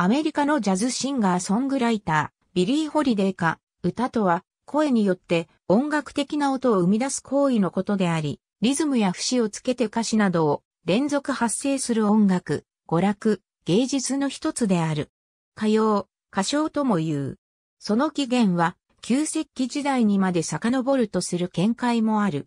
アメリカのジャズシンガーソングライター、ビリー・ホリデーか、歌とは、声によって音楽的な音を生み出す行為のことであり、リズムや節をつけて歌詞などを連続発生する音楽、娯楽、芸術の一つである。歌謡、歌唱とも言う。その起源は、旧石器時代にまで遡るとする見解もある。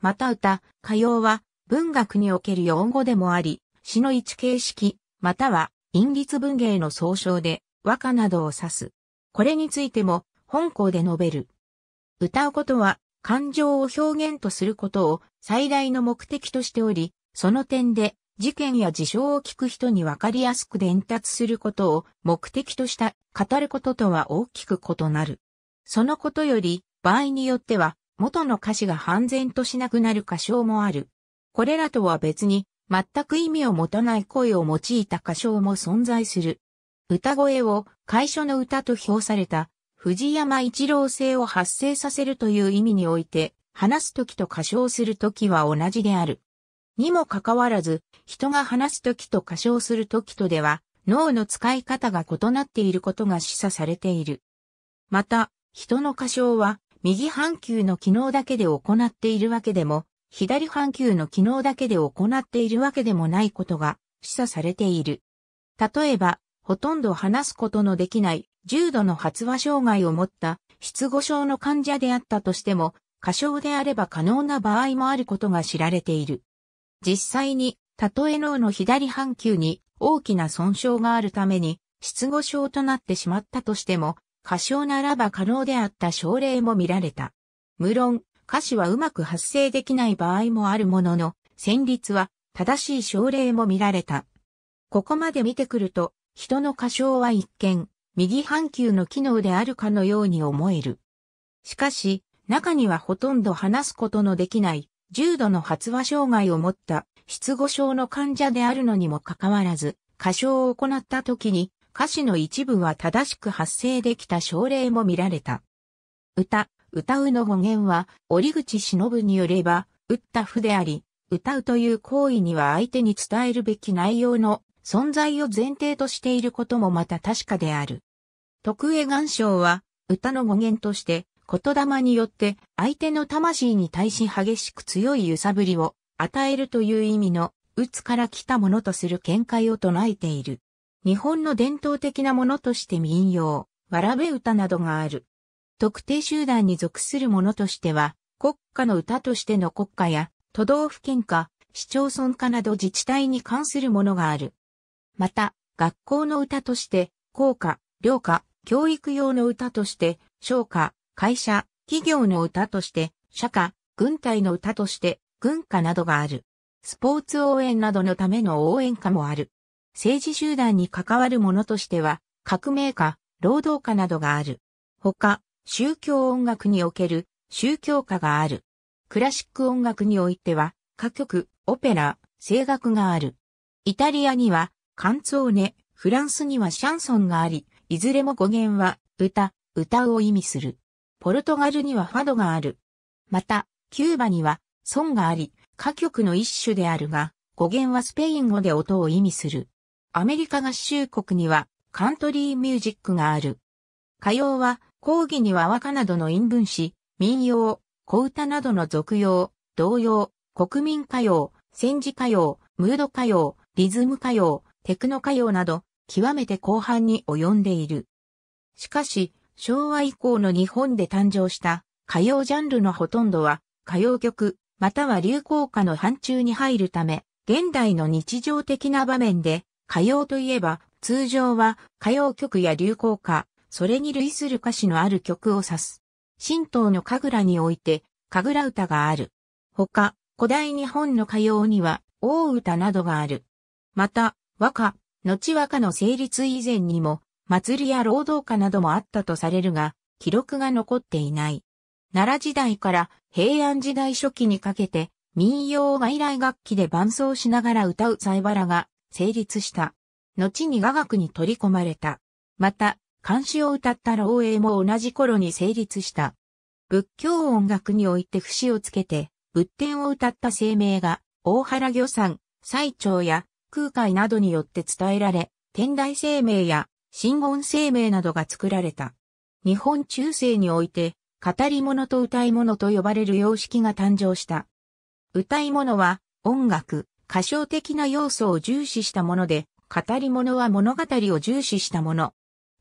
また歌、歌謡は文学における用語でもあり、詩の一形式、または隠立文芸の総称で和歌などを指す。これについても本校で述べる。歌うことは感情を表現とすることを最大の目的としており、その点で事件や事象を聞く人にわかりやすく伝達することを目的とした語ることとは大きく異なる。そのことより場合によっては元の歌詞が半然としなくなる歌唱もある。これらとは別に全く意味を持たない声を用いた歌唱も存在する。歌声を会所の歌と評された藤山一郎性を発生させるという意味において、話すときと歌唱するときは同じである。にもかかわらず、人が話すときと歌唱するときとでは、脳の使い方が異なっていることが示唆されている。また、人の歌唱は、右半球の機能だけで行っているわけでも左半球の機能だけで行っているわけでもないことが示唆されている。例えば、ほとんど話すことのできない重度の発話障害を持った失語症の患者であったとしても、過小であれば可能な場合もあることが知られている。実際に、たとえ脳の左半球に大きな損傷があるために、失語症となってしまったとしても、過小ならば可能であった症例も見られた。無論、歌詞はうまく発声できない場合もあるものの、旋律は正しい症例も見られた。ここまで見てくると、人の歌唱は一見、右半球の機能であるかのように思える。しかし、中にはほとんど話すことのできない、重度の発話障害を持った失語症の患者であるのにもかかわらず、歌唱を行った時に歌詞の一部は正しく発声できた症例も見られた。歌、歌うの語源は、折口忍によれば、打った譜であり、歌うという行為には相手に伝えるべき内容の存在を前提としていることもまた確かである。徳江願章は、歌の語源として、言霊によって相手の魂に対し激しく強い揺さぶりを与えるという意味の、打つから来たものとする見解を唱えている。日本の伝統的なものとして民謡、わらべ歌などがある。特定集団に属するものとしては、国家の歌としての国家や、都道府県か、市町村かなど自治体に関するものがある。また、学校の歌として、校歌、寮歌、教育用の歌として、商歌、会社、企業の歌として、社歌、軍隊の歌として、軍歌などがある。スポーツ応援などのための応援歌もある。政治集団に関わるものとしては、革命歌、労働歌などがある。他、宗教音楽における宗教歌がある。クラシック音楽においては、歌曲、オペラ、声楽がある。イタリアには、カンツォーネ、フランスにはシャンソンがあり、いずれも語源は、歌、歌を意味する。ポルトガルにはファドがある。また、キューバには、ソンがあり、歌曲の一種であるが、語源はスペイン語で音を意味する。アメリカ合衆国には、カントリーミュージックがある。歌謡は、講義には和歌などの韻文詩、民謡、小歌などの俗謡、童謡、国民歌謡、戦時歌謡、ムード歌謡、リズム歌謡、テクノ歌謡など、極めて広範に及んでいる。しかし、昭和以降の日本で誕生した歌謡ジャンルのほとんどは、歌謡曲、または流行歌の範疇に入るため、現代の日常的な場面で、歌謡といえば、通常は歌謡曲や流行歌、それに類する歌詞のある曲を指す。神道の神楽において、神楽歌がある。他、古代日本の歌謡には、大歌などがある。また、和歌、後和歌の成立以前にも、祭りや労働歌などもあったとされるが、記録が残っていない。奈良時代から平安時代初期にかけて、民謡外来楽器で伴奏しながら歌うサイバラが成立した。後に雅楽に取り込まれた。また、監視を歌った老洩も同じ頃に成立した。仏教音楽において節をつけて、仏典を歌った声明が、大原魚山、最長や空海などによって伝えられ、天台生命や真言生命などが作られた。日本中世において、語り物と歌い物と呼ばれる様式が誕生した。歌い物は音楽、歌唱的な要素を重視したもので、語り物は物語を重視したもの。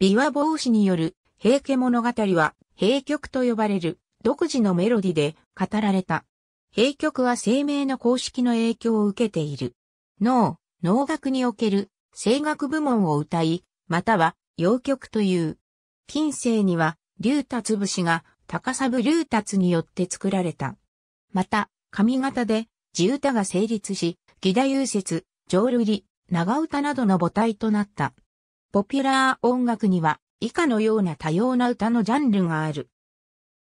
琵琶帽子による平家物語は平曲と呼ばれる独自のメロディで語られた。平曲は声明の公式の影響を受けている。能、能楽における声楽部門を歌い、または洋曲という。近世には竜達節が高砂竜達によって作られた。また、上方で地歌が成立し、義太優説、浄瑠璃、長唄などの母体となった。ポピュラー音楽には以下のような多様な歌のジャンルがある。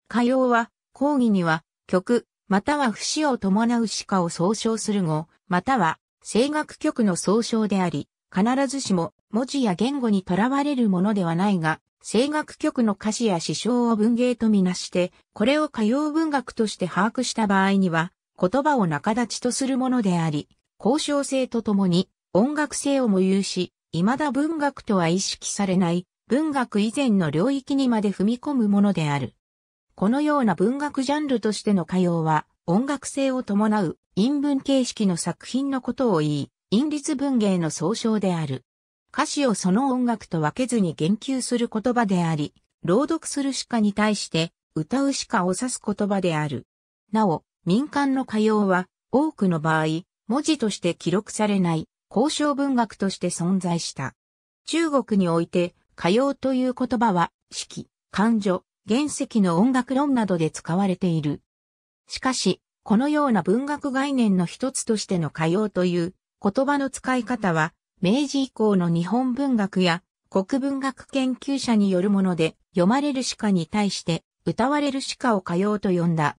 歌謡は、講義には曲、または節を伴う詩歌を総称する語、または声楽曲の総称であり、必ずしも文字や言語にとらわれるものではないが、声楽曲の歌詞や詩章を文芸とみなして、これを歌謡文学として把握した場合には、言葉を仲立ちとするものであり、交渉性とともに音楽性をも有し、未だ文学とは意識されない文学以前の領域にまで踏み込むものである。このような文学ジャンルとしての歌謡は音楽性を伴う韻文形式の作品のことを言い、韻律文芸の総称である。歌詞をその音楽と分けずに言及する言葉であり、朗読するしかに対して歌うしかを指す言葉である。なお、民間の歌謡は多くの場合、文字として記録されない交渉文学として存在した。中国において、歌謡という言葉は、式、感情、原石の音楽論などで使われている。しかし、このような文学概念の一つとしての歌謡という言葉の使い方は、明治以降の日本文学や国文学研究者によるもので、読まれる鹿に対して歌われる鹿を歌謡と呼んだ。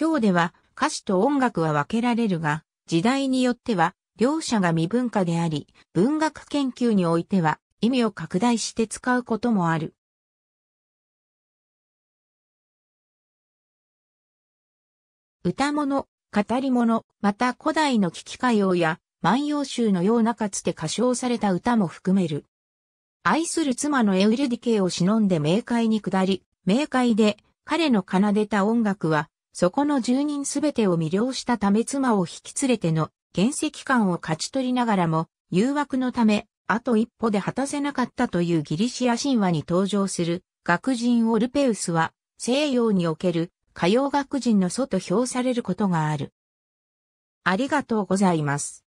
今日では歌詞と音楽は分けられるが、時代によっては両者が未文化であり、文学研究においては意味を拡大して使うこともある。歌物、語り物、また古代の危機歌謡や万葉集のようなかつて歌唱された歌も含める。愛する妻のエウルディケを忍んで冥界に下り、冥界で彼の奏でた音楽は、そこの住人すべてを魅了したため妻を引き連れての現石間を勝ち取りながらも、誘惑のため、あと一歩で果たせなかったというギリシア神話に登場する、学人オルペウスは、西洋における、歌謡学人の祖と評されることがある。ありがとうございます。